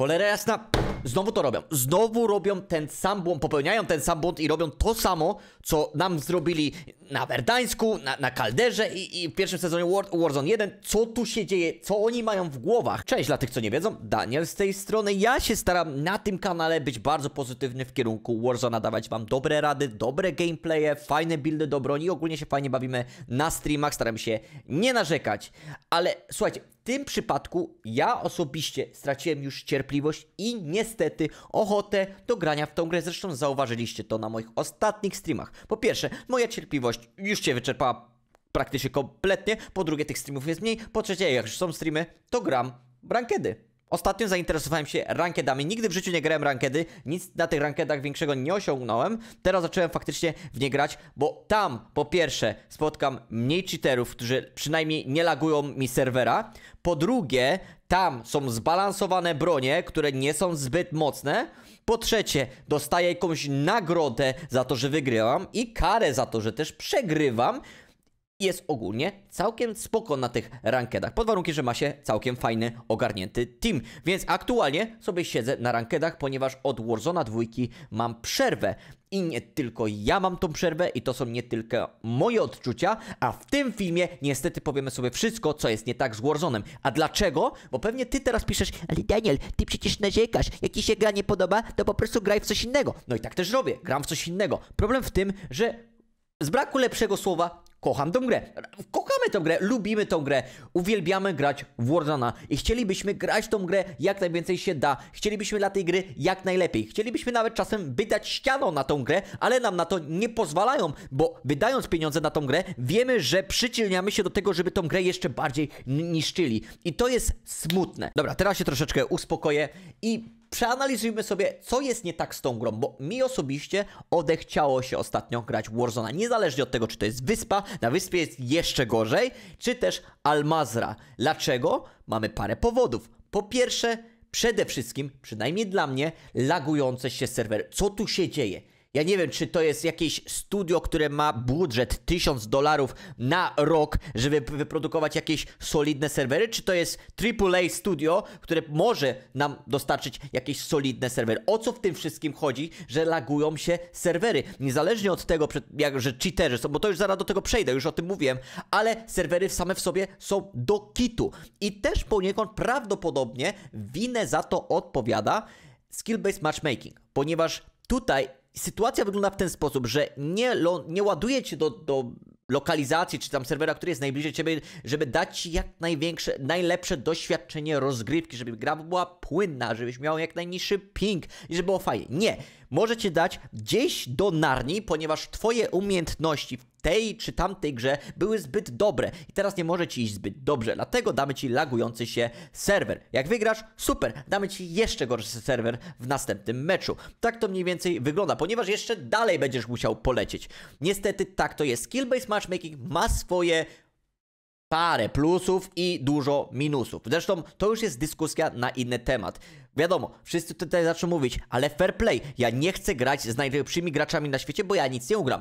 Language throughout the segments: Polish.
Cholera jasna, znowu to robią. Znowu robią ten sam błąd, popełniają ten sam błąd i robią to samo, co nam zrobili na Werdańsku, na, na Kalderze i, i w pierwszym sezonie War, Warzone 1. Co tu się dzieje? Co oni mają w głowach? Cześć dla tych, co nie wiedzą. Daniel z tej strony. Ja się staram na tym kanale być bardzo pozytywny w kierunku Warzone, dawać wam dobre rady, dobre gameplaye, fajne buildy do broni. Ogólnie się fajnie bawimy na streamach, staram się nie narzekać. Ale słuchajcie, tym przypadku ja osobiście straciłem już cierpliwość i niestety ochotę do grania w tą grę. Zresztą zauważyliście to na moich ostatnich streamach. Po pierwsze, moja cierpliwość już się wyczerpała praktycznie kompletnie. Po drugie, tych streamów jest mniej. Po trzecie, jak już są streamy, to gram rankedy. Ostatnio zainteresowałem się rankedami. Nigdy w życiu nie grałem rankedy, nic na tych rankedach większego nie osiągnąłem. Teraz zacząłem faktycznie w nie grać, bo tam po pierwsze spotkam mniej cheaterów, którzy przynajmniej nie lagują mi serwera. Po drugie, tam są zbalansowane bronie, które nie są zbyt mocne. Po trzecie, dostaję jakąś nagrodę za to, że wygrywam i karę za to, że też przegrywam jest ogólnie całkiem spoko na tych rankedach, pod warunkiem, że ma się całkiem fajny, ogarnięty team. Więc aktualnie sobie siedzę na rankedach, ponieważ od Warzona dwójki mam przerwę. I nie tylko ja mam tą przerwę i to są nie tylko moje odczucia, a w tym filmie niestety powiemy sobie wszystko, co jest nie tak z Warzonem. A dlaczego? Bo pewnie ty teraz piszesz, ale Daniel, ty przecież narzekasz, jak ci się gra nie podoba, to po prostu graj w coś innego. No i tak też robię, gram w coś innego. Problem w tym, że z braku lepszego słowa kocham tą grę. Kochamy tą grę, lubimy tą grę, uwielbiamy grać w Warzona i chcielibyśmy grać tą grę jak najwięcej się da. Chcielibyśmy dla tej gry jak najlepiej. Chcielibyśmy nawet czasem wydać ścianą na tą grę, ale nam na to nie pozwalają, bo wydając pieniądze na tą grę, wiemy, że przyczyniamy się do tego, żeby tą grę jeszcze bardziej niszczyli. I to jest smutne. Dobra, teraz się troszeczkę uspokoję i przeanalizujmy sobie, co jest nie tak z tą grą, bo mi osobiście odechciało się ostatnio grać Warzone, niezależnie od tego, czy to jest wyspa, na wyspie jest jeszcze gorzej, czy też Almazra. Dlaczego? Mamy parę powodów. Po pierwsze, przede wszystkim, przynajmniej dla mnie, lagujące się serwery. Co tu się dzieje? Ja nie wiem, czy to jest jakieś studio, które ma budżet 1000 dolarów na rok, żeby wyprodukować jakieś solidne serwery, czy to jest AAA studio, które może nam dostarczyć jakieś solidne serwery. O co w tym wszystkim chodzi, że lagują się serwery? Niezależnie od tego, jak, że cheaterzy są, bo to już zaraz do tego przejdę, już o tym mówiłem, ale serwery same w sobie są do kitu. I też poniekąd prawdopodobnie winę za to odpowiada skill-based matchmaking, ponieważ tutaj sytuacja wygląda w ten sposób, że nie, nie ładuje cię do, do lokalizacji, czy tam serwera, który jest najbliżej ciebie, żeby dać ci jak największe, najlepsze doświadczenie rozgrywki, żeby gra była płynna, żebyś miał jak najniższy ping i żeby było fajnie. Nie! Możecie dać gdzieś do Narni, ponieważ twoje umiejętności w tej czy tamtej grze były zbyt dobre i teraz nie może ci iść zbyt dobrze, dlatego damy ci lagujący się serwer. Jak wygrasz, super, damy ci jeszcze gorszy serwer w następnym meczu. Tak to mniej więcej wygląda, ponieważ jeszcze dalej będziesz musiał polecieć. Niestety tak to jest. Skill-based matchmaking ma swoje parę plusów i dużo minusów. Zresztą to już jest dyskusja na inny temat. Wiadomo, wszyscy tutaj zaczną mówić, ale fair play, ja nie chcę grać z najlepszymi graczami na świecie, bo ja nic nie ugram.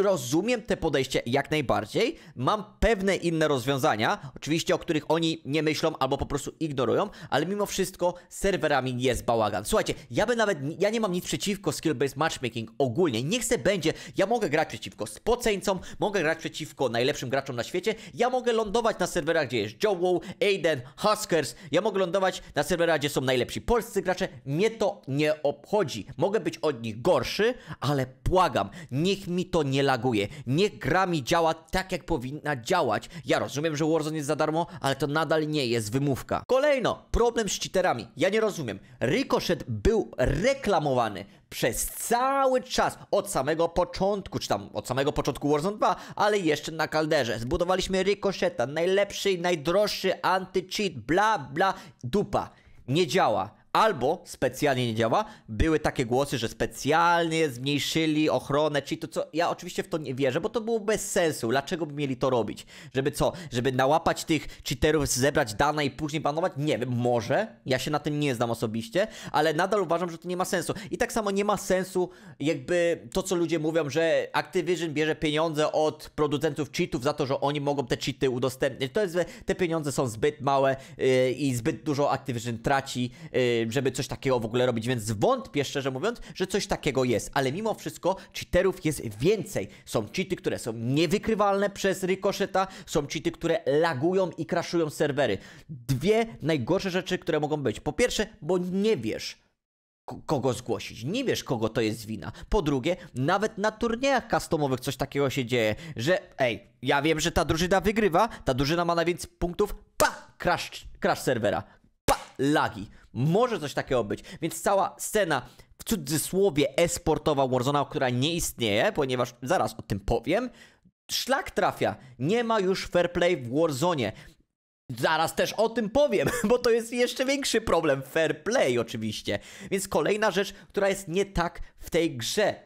Rozumiem te podejście jak najbardziej. Mam pewne inne rozwiązania, oczywiście o których oni nie myślą albo po prostu ignorują, ale mimo wszystko serwerami jest bałagan. Słuchajcie, ja by nawet, ja nie mam nic przeciwko skill-based matchmaking ogólnie. Nie chcę będzie, ja mogę grać przeciwko spoceńcom, mogę grać przeciwko najlepszym graczom na świecie, ja mogę lądować na serwerach, gdzie jest Jowo, Aiden, Huskers, ja mogę lądować na serwerach, gdzie są najlepsi polscy gracze. Mnie to nie obchodzi. Mogę być od nich gorszy, ale błagam, niech mi to nie laguje. nie gra mi działa tak, jak powinna działać. Ja rozumiem, że Warzone jest za darmo, ale to nadal nie jest wymówka. Kolejno, problem z cheaterami. Ja nie rozumiem. Ricochet był reklamowany przez cały czas, od samego początku, czy tam od samego początku Warzone 2, ale jeszcze na kalderze. Zbudowaliśmy Ricocheta, najlepszy i najdroższy anti-cheat, bla bla, dupa. Nie działa albo specjalnie nie działa. Były takie głosy, że specjalnie zmniejszyli ochronę, czyli to co, ja oczywiście w to nie wierzę, bo to było bez sensu. Dlaczego by mieli to robić? Żeby co? Żeby nałapać tych cheaterów, zebrać dane i później banować? Nie wiem, może. Ja się na tym nie znam osobiście, ale nadal uważam, że to nie ma sensu. I tak samo nie ma sensu jakby to, co ludzie mówią, że Activision bierze pieniądze od producentów cheatów za to, że oni mogą te cheaty udostępnić. To jest, te pieniądze są zbyt małe yy, i zbyt dużo Activision traci yy, żeby coś takiego w ogóle robić, więc wątpię szczerze mówiąc, że coś takiego jest. Ale mimo wszystko cheaterów jest więcej. Są cheaty, które są niewykrywalne przez rykoszeta, są cheaty, które lagują i kraszują serwery. Dwie najgorsze rzeczy, które mogą być. Po pierwsze, bo nie wiesz, kogo zgłosić. Nie wiesz, kogo to jest wina. Po drugie, nawet na turniejach customowych coś takiego się dzieje, że ej, ja wiem, że ta drużyna wygrywa, ta drużyna ma najwięcej punktów, pa, crash, crash serwera, pa, lagi. Może coś takiego być. Więc cała scena w cudzysłowie esportowa Warzona, która nie istnieje, ponieważ zaraz o tym powiem, szlak trafia. Nie ma już fair play w Warzone. Zaraz też o tym powiem, bo to jest jeszcze większy problem. Fair play, oczywiście. Więc kolejna rzecz, która jest nie tak w tej grze.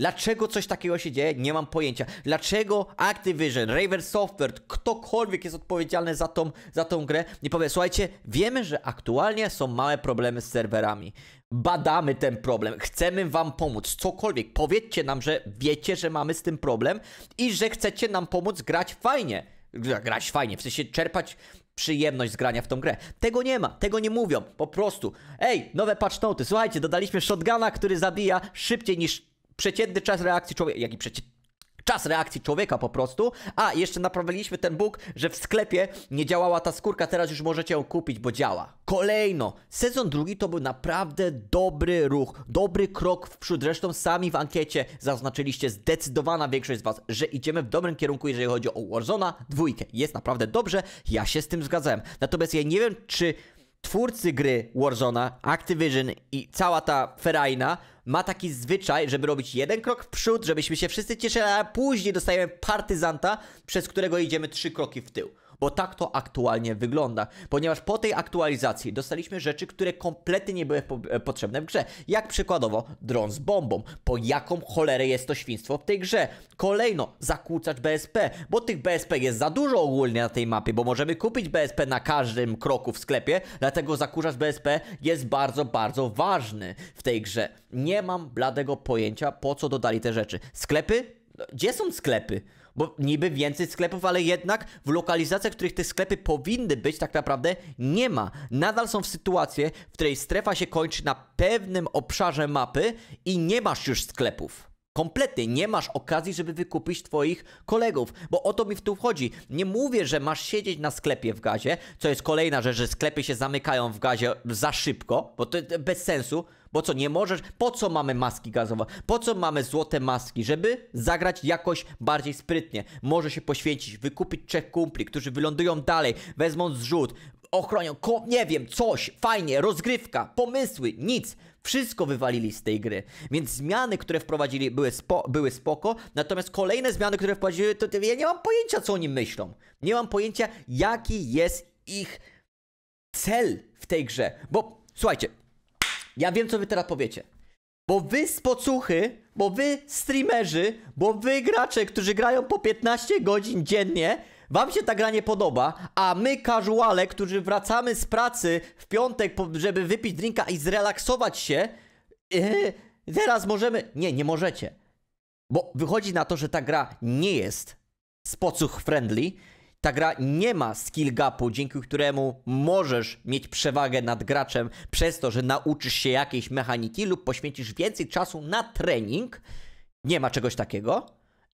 Dlaczego coś takiego się dzieje? Nie mam pojęcia. Dlaczego Activision, Raver Software, ktokolwiek jest odpowiedzialny za tą, za tą grę, nie powie, słuchajcie, wiemy, że aktualnie są małe problemy z serwerami. Badamy ten problem, chcemy wam pomóc, cokolwiek. Powiedzcie nam, że wiecie, że mamy z tym problem i że chcecie nam pomóc grać fajnie. Grać fajnie, w sensie czerpać przyjemność z grania w tą grę. Tego nie ma, tego nie mówią, po prostu. Ej, nowe patch noty, słuchajcie, dodaliśmy shotguna, który zabija szybciej niż przeciętny czas reakcji człowieka, jak i przeci czas reakcji człowieka po prostu. A, jeszcze naprawiliśmy ten bóg, że w sklepie nie działała ta skórka, teraz już możecie ją kupić, bo działa. Kolejno, sezon drugi to był naprawdę dobry ruch, dobry krok w przód. Zresztą sami w ankiecie zaznaczyliście, zdecydowana większość z Was, że idziemy w dobrym kierunku, jeżeli chodzi o Warzona dwójkę. Jest naprawdę dobrze, ja się z tym zgadzałem. Natomiast ja nie wiem, czy twórcy gry Warzona, Activision i cała ta ferajna ma taki zwyczaj, żeby robić jeden krok w przód, żebyśmy się wszyscy cieszyli, a później dostajemy partyzanta, przez którego idziemy trzy kroki w tył bo tak to aktualnie wygląda. Ponieważ po tej aktualizacji dostaliśmy rzeczy, które kompletnie nie były e, potrzebne w grze. Jak przykładowo dron z bombą. Po jaką cholerę jest to świństwo w tej grze? Kolejno zakłócacz BSP, bo tych BSP jest za dużo ogólnie na tej mapie, bo możemy kupić BSP na każdym kroku w sklepie, dlatego zakłócacz BSP jest bardzo, bardzo ważny w tej grze. Nie mam bladego pojęcia, po co dodali te rzeczy. Sklepy? No, gdzie są sklepy? Bo niby więcej sklepów, ale jednak w lokalizacjach, w których te sklepy powinny być, tak naprawdę nie ma. Nadal są w sytuacji, w której strefa się kończy na pewnym obszarze mapy i nie masz już sklepów kompletnie nie masz okazji, żeby wykupić twoich kolegów, bo o to mi w tu chodzi. Nie mówię, że masz siedzieć na sklepie w gazie, co jest kolejna rzecz, że sklepy się zamykają w gazie za szybko, bo to bez sensu, bo co, nie możesz? Po co mamy maski gazowe? Po co mamy złote maski? Żeby zagrać jakoś bardziej sprytnie. Może się poświęcić, wykupić trzech kumpli, którzy wylądują dalej, wezmą zrzut, ochronią, ko- nie wiem, coś, fajnie, rozgrywka, pomysły, nic. Wszystko wywalili z tej gry. Więc zmiany, które wprowadzili, były, spo- były spoko. Natomiast kolejne zmiany, które wprowadzili, to, ja nie mam pojęcia, co oni myślą. Nie mam pojęcia, jaki jest ich cel w tej grze. Bo słuchajcie, ja wiem, co wy teraz powiecie. Bo wy spocuchy, bo wy streamerzy, bo wy gracze, którzy grają po 15 godzin dziennie, Wam się ta gra nie podoba, a my, casuale, którzy wracamy z pracy w piątek, żeby wypić drinka i zrelaksować się, yy, teraz możemy... Nie, nie możecie. Bo wychodzi na to, że ta gra nie jest spocuch friendly, ta gra nie ma skill gapu, dzięki któremu możesz mieć przewagę nad graczem przez to, że nauczysz się jakiejś mechaniki lub poświęcisz więcej czasu na trening. Nie ma czegoś takiego.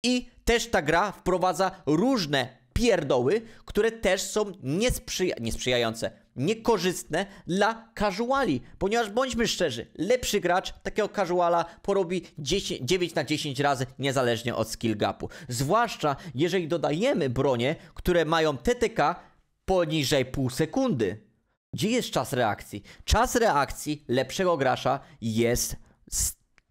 I też ta gra wprowadza różne pierdoły, które też są niesprzyja niesprzyjające, niekorzystne dla casuali. Ponieważ bądźmy szczerzy, lepszy gracz takiego casuala porobi 10, 9 na 10 razy niezależnie od skill gapu. Zwłaszcza jeżeli dodajemy bronie, które mają TTK poniżej pół sekundy. Gdzie jest czas reakcji? Czas reakcji lepszego gracza jest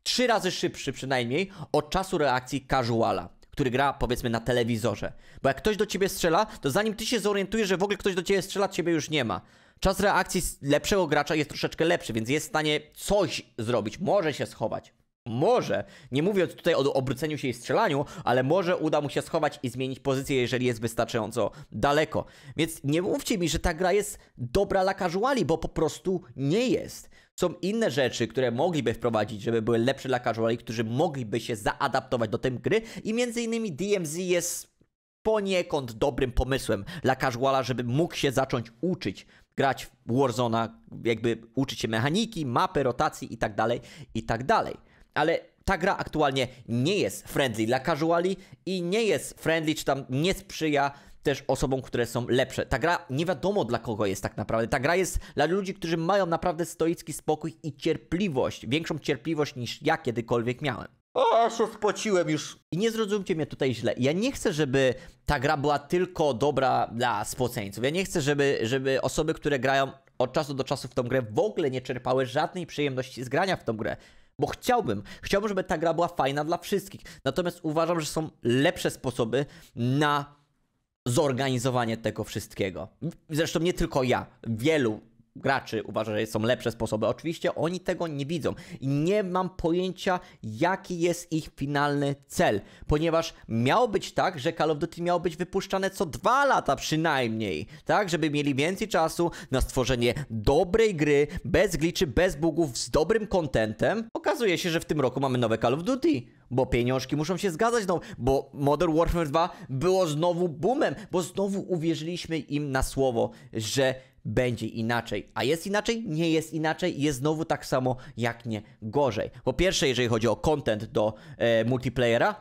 trzy razy szybszy przynajmniej od czasu reakcji casuala który gra powiedzmy na telewizorze. Bo jak ktoś do ciebie strzela, to zanim ty się zorientujesz, że w ogóle ktoś do ciebie strzela, ciebie już nie ma. Czas reakcji lepszego gracza jest troszeczkę lepszy, więc jest w stanie coś zrobić, może się schować. Może, nie mówiąc tutaj o obróceniu się i strzelaniu, ale może uda mu się schować i zmienić pozycję, jeżeli jest wystarczająco daleko. Więc nie mówcie mi, że ta gra jest dobra dla casuali, bo po prostu nie jest. Są inne rzeczy, które mogliby wprowadzić, żeby były lepsze dla casuali, którzy mogliby się zaadaptować do tej gry i między innymi DMZ jest poniekąd dobrym pomysłem dla casuala, żeby mógł się zacząć uczyć grać w Warzona, jakby uczyć się mechaniki, mapy, rotacji itd., tak itd. Tak Ale ta gra aktualnie nie jest friendly dla casuali i nie jest friendly, czy tam nie sprzyja też osobom, które są lepsze. Ta gra nie wiadomo dla kogo jest tak naprawdę. Ta gra jest dla ludzi, którzy mają naprawdę stoicki spokój i cierpliwość. Większą cierpliwość niż ja kiedykolwiek miałem. O, się spociłem już. I nie zrozumcie mnie tutaj źle. Ja nie chcę, żeby ta gra była tylko dobra dla spoceńców. Ja nie chcę, żeby, żeby osoby, które grają od czasu do czasu w tą grę, w ogóle nie czerpały żadnej przyjemności z grania w tą grę. Bo chciałbym, chciałbym, żeby ta gra była fajna dla wszystkich. Natomiast uważam, że są lepsze sposoby na zorganizowanie tego wszystkiego. Zresztą nie tylko ja, wielu graczy uważa, że są lepsze sposoby. Oczywiście oni tego nie widzą i nie mam pojęcia, jaki jest ich finalny cel, ponieważ miało być tak, że Call of Duty miało być wypuszczane co dwa lata przynajmniej, tak, żeby mieli więcej czasu na stworzenie dobrej gry, bez gliczy, bez bugów, z dobrym kontentem. Okazuje się, że w tym roku mamy nowe Call of Duty bo pieniążki muszą się zgadzać, no, bo Modern Warfare 2 było znowu boomem, bo znowu uwierzyliśmy im na słowo, że będzie inaczej. A jest inaczej? Nie jest inaczej. Jest znowu tak samo, jak nie gorzej. Po pierwsze, jeżeli chodzi o content do e, multiplayera,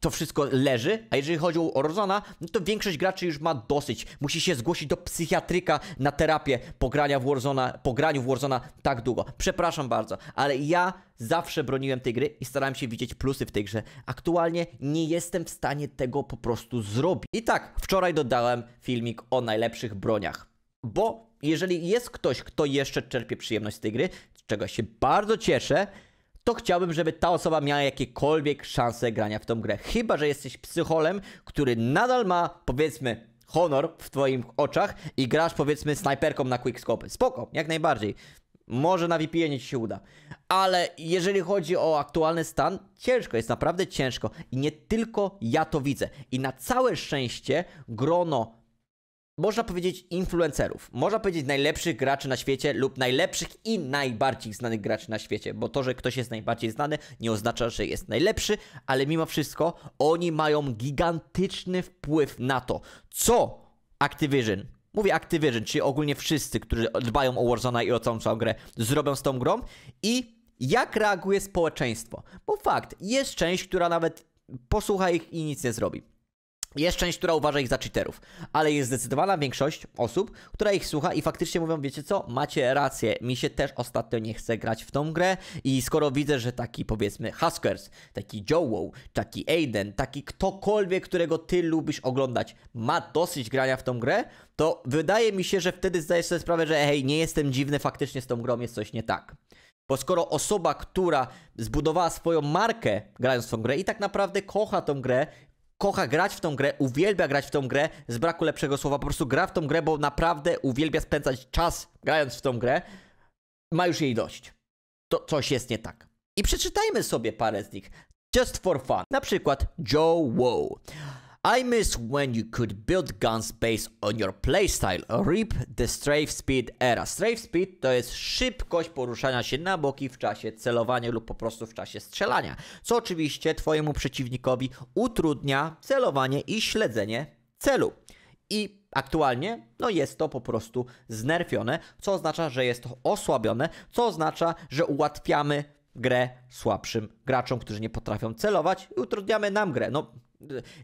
to wszystko leży, a jeżeli chodzi o Orzona, no to większość graczy już ma dosyć. Musi się zgłosić do psychiatryka na terapię pogrania w Warzona, pograniu w Warzona tak długo. Przepraszam bardzo, ale ja zawsze broniłem tej gry i starałem się widzieć plusy w tej grze. Aktualnie nie jestem w stanie tego po prostu zrobić. I tak, wczoraj dodałem filmik o najlepszych broniach bo jeżeli jest ktoś, kto jeszcze czerpie przyjemność z tej gry, z czego się bardzo cieszę, to chciałbym, żeby ta osoba miała jakiekolwiek szanse grania w tą grę. Chyba, że jesteś psycholem, który nadal ma, powiedzmy, honor w twoim oczach i grasz, powiedzmy, snajperką na quickscope. Spoko, jak najbardziej. Może na VPN ci się uda. Ale jeżeli chodzi o aktualny stan, ciężko, jest naprawdę ciężko. I nie tylko ja to widzę. I na całe szczęście grono można powiedzieć, influencerów. Można powiedzieć najlepszych graczy na świecie lub najlepszych i najbardziej znanych graczy na świecie, bo to, że ktoś jest najbardziej znany, nie oznacza, że jest najlepszy, ale mimo wszystko oni mają gigantyczny wpływ na to, co Activision, mówię Activision, czyli ogólnie wszyscy, którzy dbają o Warzone i o całą, całą grę, zrobią z tą grą i jak reaguje społeczeństwo. Bo fakt, jest część, która nawet posłucha ich i nic nie zrobi. Jest część, która uważa ich za cheaterów, ale jest zdecydowana większość osób, która ich słucha i faktycznie mówią, wiecie co, macie rację, mi się też ostatnio nie chce grać w tą grę i skoro widzę, że taki powiedzmy Huskers, taki Joe, taki Aiden, taki ktokolwiek, którego ty lubisz oglądać, ma dosyć grania w tą grę, to wydaje mi się, że wtedy zdajesz sobie sprawę, że hej, nie jestem dziwny, faktycznie z tą grą jest coś nie tak. Bo skoro osoba, która zbudowała swoją markę grając w tą grę i tak naprawdę kocha tą grę kocha grać w tą grę, uwielbia grać w tą grę, z braku lepszego słowa, po prostu gra w tą grę, bo naprawdę uwielbia spędzać czas grając w tą grę, ma już jej dość. To coś jest nie tak. I przeczytajmy sobie parę z nich. Just for fun. Na przykład Joe Woe. I miss when you could build guns based on your playstyle. RIP the strafe speed era. Strafe speed to jest szybkość poruszania się na boki w czasie celowania lub po prostu w czasie strzelania, co oczywiście twojemu przeciwnikowi utrudnia celowanie i śledzenie celu. I Aktualnie no jest to po prostu znerfione, co oznacza, że jest to osłabione, co oznacza, że ułatwiamy grę słabszym graczom, którzy nie potrafią celować i utrudniamy nam grę. No,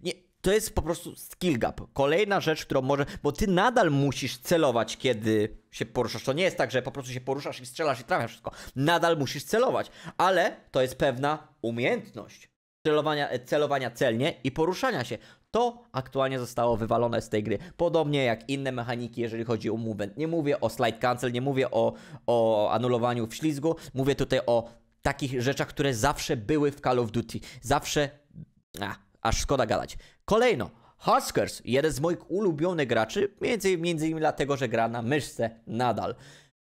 nie, to jest po prostu skill gap. Kolejna rzecz, którą może, bo ty nadal musisz celować, kiedy się poruszasz. To nie jest tak, że po prostu się poruszasz i strzelasz i trafiasz wszystko. Nadal musisz celować, ale to jest pewna umiejętność celowania, e, celowania celnie i poruszania się. To aktualnie zostało wywalone z tej gry. Podobnie jak inne mechaniki, jeżeli chodzi o movement. Nie mówię o slide cancel, nie mówię o, o anulowaniu w ślizgu. Mówię tutaj o takich rzeczach, które zawsze były w Call of Duty. Zawsze... A, aż szkoda gadać. Kolejno, Huskers, jeden z moich ulubionych graczy, między, między innymi dlatego, że gra na myszce nadal.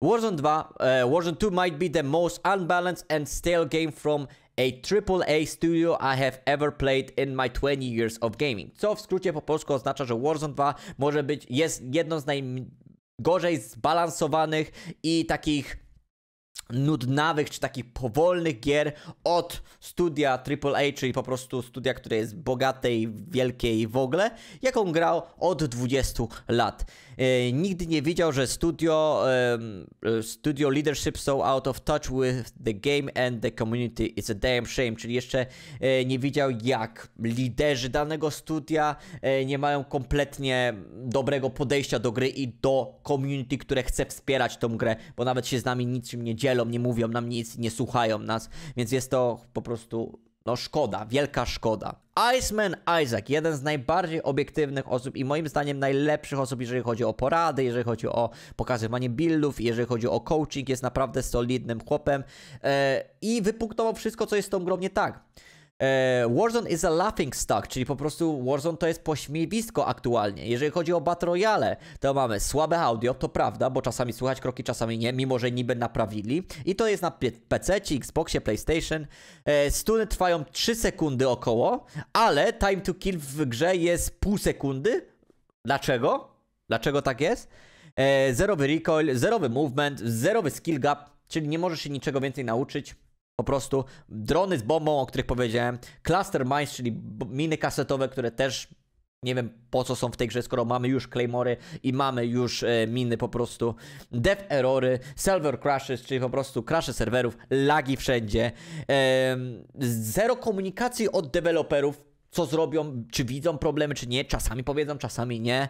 Warzone 2, uh, e, Warzone 2 might be the most unbalanced and stale game from a AAA studio I have ever played in my 20 years of gaming. Co w skrócie po polsku oznacza, że Warzone 2 może być, jest jedną z najgorzej zbalansowanych i takich nudnawych czy takich powolnych gier od studia AAA, czyli po prostu studia, które jest bogate i wielkie i w ogóle, jaką grał od 20 lat. E, nigdy nie widział, że studio, e, studio leadership so out of touch with the game and the community. It's a damn shame. Czyli jeszcze e, nie widział, jak liderzy danego studia nie mają kompletnie dobrego podejścia do gry i do community, które chce wspierać tą grę, bo nawet się z nami niczym nie dzieje dzielą, nie mówią nam nic, nie słuchają nas, więc jest to po prostu no szkoda, wielka szkoda. Iceman Isaac, jeden z najbardziej obiektywnych osób i moim zdaniem najlepszych osób, jeżeli chodzi o porady, jeżeli chodzi o pokazywanie buildów, jeżeli chodzi o coaching, jest naprawdę solidnym chłopem yy, i wypunktował wszystko, co jest z tą grą nie tak. E, Warzone is a laughing stock, czyli po prostu Warzone to jest pośmiewisko aktualnie. Jeżeli chodzi o Battle Royale, to mamy słabe audio, to prawda, bo czasami słychać kroki, czasami nie, mimo że niby naprawili. I to jest na PC, Xboxie, PlayStation. E, stuny trwają 3 sekundy około, ale time to kill w grze jest pół sekundy. Dlaczego? Dlaczego tak jest? E, zerowy recoil, zerowy movement, zerowy skill gap, czyli nie możesz się niczego więcej nauczyć. Po prostu drony z bombą, o których powiedziałem, cluster mines, czyli miny kasetowe, które też nie wiem po co są w tej grze, skoro mamy już Claymory i mamy już e, miny po prostu. Dev errory, server crashes, czyli po prostu crashe serwerów, lagi wszędzie. E, zero komunikacji od deweloperów, co zrobią, czy widzą problemy, czy nie. Czasami powiedzą, czasami nie.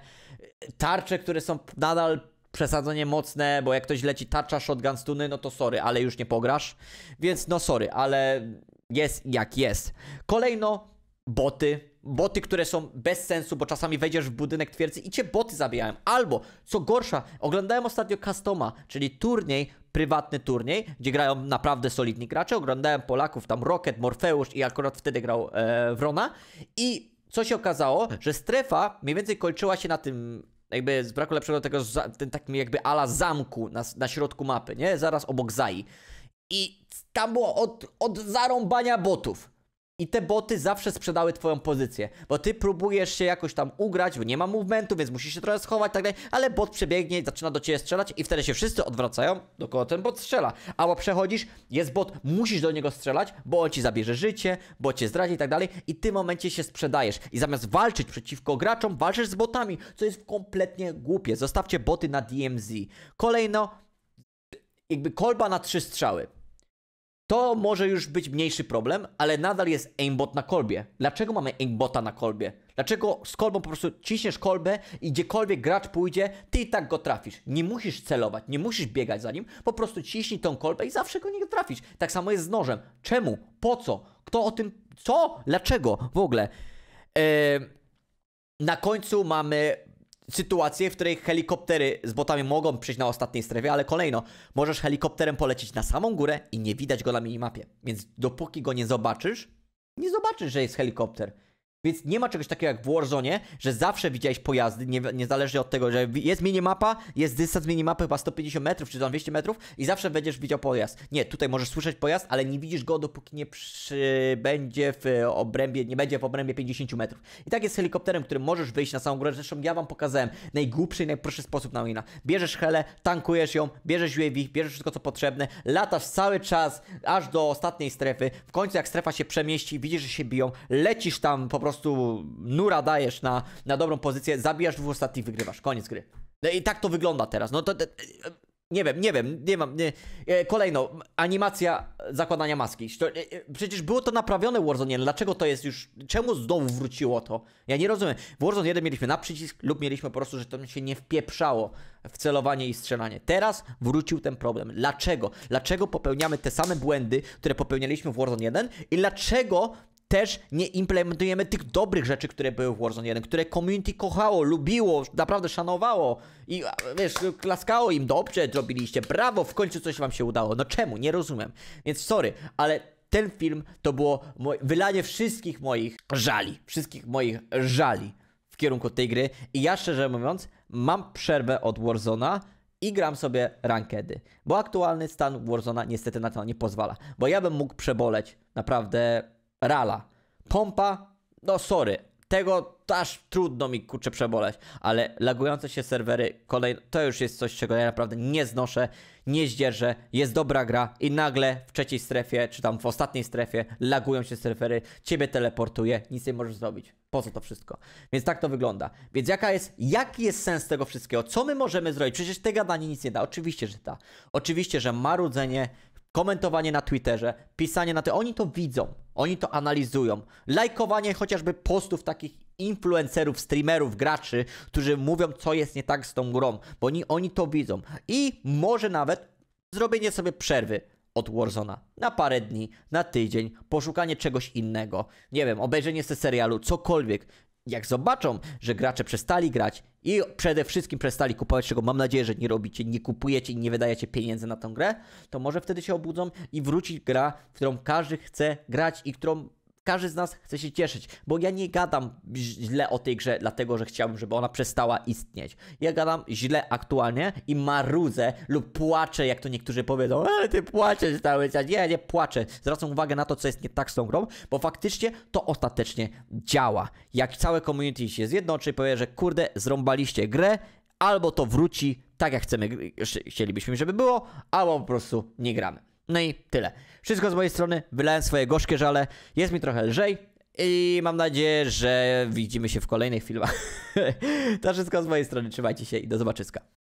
Tarcze, które są nadal przesadzenie mocne, bo jak ktoś leci tacza, shotgun stuny, no to sorry, ale już nie pograsz. Więc no sorry, ale jest jak jest. Kolejno boty. Boty, które są bez sensu, bo czasami wejdziesz w budynek twierdzy i cię boty zabijają. Albo, co gorsza, oglądałem ostatnio Customa, czyli turniej, prywatny turniej, gdzie grają naprawdę solidni gracze. Oglądałem Polaków, tam Rocket, Morfeusz i akurat wtedy grał e, Wrona. I co się okazało, że strefa mniej więcej kończyła się na tym jakby z braku lepszego tego, ten takim jakby ala zamku na, na środku mapy, nie? Zaraz obok Zai. I tam było od, od zarąbania botów. I te boty zawsze sprzedały twoją pozycję, bo ty próbujesz się jakoś tam ugrać, bo nie ma movementu, więc musisz się trochę schować, tak dalej, ale bot przebiegnie, zaczyna do ciebie strzelać i wtedy się wszyscy odwracają, do kogo ten bot strzela. Albo przechodzisz, jest bot, musisz do niego strzelać, bo on ci zabierze życie, bo cię zdradzi i tak dalej i ty tym momencie się sprzedajesz. I zamiast walczyć przeciwko graczom, walczysz z botami, co jest kompletnie głupie. Zostawcie boty na DMZ. Kolejno, jakby kolba na trzy strzały. To może już być mniejszy problem, ale nadal jest aimbot na kolbie. Dlaczego mamy aimbota na kolbie? Dlaczego z kolbą po prostu ciśniesz kolbę i gdziekolwiek gracz pójdzie, ty i tak go trafisz. Nie musisz celować, nie musisz biegać za nim, po prostu ciśnij tą kolbę i zawsze go nie trafisz. Tak samo jest z nożem. Czemu? Po co? Kto o tym... Co? Dlaczego? W ogóle. Yy... Na końcu mamy sytuację, w której helikoptery z botami mogą przyjść na ostatniej strefie, ale kolejno, możesz helikopterem polecieć na samą górę i nie widać go na minimapie. Więc dopóki go nie zobaczysz, nie zobaczysz, że jest helikopter. Więc nie ma czegoś takiego jak w Warzone, że zawsze widziałeś pojazdy, nie, niezależnie od tego, że jest minimapa, jest dystans minimapy chyba 150 metrów czy tam 200 metrów i zawsze będziesz widział pojazd. Nie, tutaj możesz słyszeć pojazd, ale nie widzisz go dopóki nie będzie w obrębie, nie będzie w obrębie 50 metrów. I tak jest z helikopterem, którym możesz wyjść na samą górę. Zresztą ja wam pokazałem najgłupszy i najprostszy sposób na mina. Bierzesz helę, tankujesz ją, bierzesz UAV, bierzesz wszystko co potrzebne, latasz cały czas aż do ostatniej strefy. W końcu jak strefa się przemieści, widzisz, że się biją, lecisz tam po prostu prostu nura dajesz na, na dobrą pozycję, zabijasz dwóch ostatnich, wygrywasz. Koniec gry. No I tak to wygląda teraz. No to... to e, e, nie wiem, nie wiem, nie mam. Nie. E, kolejno, animacja zakładania maski. przecież było to naprawione w Warzone 1. No dlaczego to jest już. Czemu znowu wróciło to? Ja nie rozumiem. W Warzone 1 mieliśmy na przycisk lub mieliśmy po prostu, że to się nie wpieprzało w celowanie i strzelanie. Teraz wrócił ten problem. Dlaczego? Dlaczego popełniamy te same błędy, które popełnialiśmy w Warzone 1? I dlaczego też nie implementujemy tych dobrych rzeczy, które były w Warzone 1, które community kochało, lubiło, naprawdę szanowało i wiesz, klaskało im, dobrze zrobiliście, brawo, w końcu coś wam się udało. No czemu? Nie rozumiem. Więc sorry, ale ten film to było wylanie wszystkich moich żali, wszystkich moich żali w kierunku tej gry i ja szczerze mówiąc mam przerwę od Warzona i gram sobie rankedy, bo aktualny stan Warzona niestety na to nie pozwala, bo ja bym mógł przeboleć naprawdę rala. Pompa, no sorry, tego też trudno mi kurczę przeboleć, ale lagujące się serwery kolej, to już jest coś, czego ja naprawdę nie znoszę, nie zdzierżę, jest dobra gra i nagle w trzeciej strefie, czy tam w ostatniej strefie lagują się serwery, ciebie teleportuje, nic nie możesz zrobić. Po co to wszystko? Więc tak to wygląda. Więc jaka jest, jaki jest sens tego wszystkiego? Co my możemy zrobić? Przecież tego gadanie nic nie da. Oczywiście, że da. Oczywiście, że marudzenie komentowanie na Twitterze, pisanie na to, Oni to widzą, oni to analizują. Lajkowanie chociażby postów takich influencerów, streamerów, graczy, którzy mówią, co jest nie tak z tą grą, bo oni, oni to widzą. I może nawet zrobienie sobie przerwy od Warzona na parę dni, na tydzień, poszukanie czegoś innego, nie wiem, obejrzenie se serialu, cokolwiek, jak zobaczą, że gracze przestali grać i przede wszystkim przestali kupować, czego mam nadzieję, że nie robicie, nie kupujecie i nie wydajecie pieniędzy na tę grę, to może wtedy się obudzą i wróci gra, w którą każdy chce grać i którą każdy z nas chce się cieszyć, bo ja nie gadam źle o tej grze, dlatego że chciałbym, żeby ona przestała istnieć. Ja gadam źle aktualnie i marudzę lub płaczę, jak to niektórzy powiedzą, ale ty płaczesz cały czas. Nie, nie płaczę. Zwracam uwagę na to, co jest nie tak z tą grą, bo faktycznie to ostatecznie działa. Jak całe community się zjednoczy i powie, że kurde, zrąbaliście grę, albo to wróci tak, jak chcemy, chcielibyśmy, żeby było, albo po prostu nie gramy. No i tyle. Wszystko z mojej strony. Wylałem swoje gorzkie żale. Jest mi trochę lżej. I mam nadzieję, że widzimy się w kolejnych filmach. to wszystko z mojej strony. Trzymajcie się i do zobaczyska.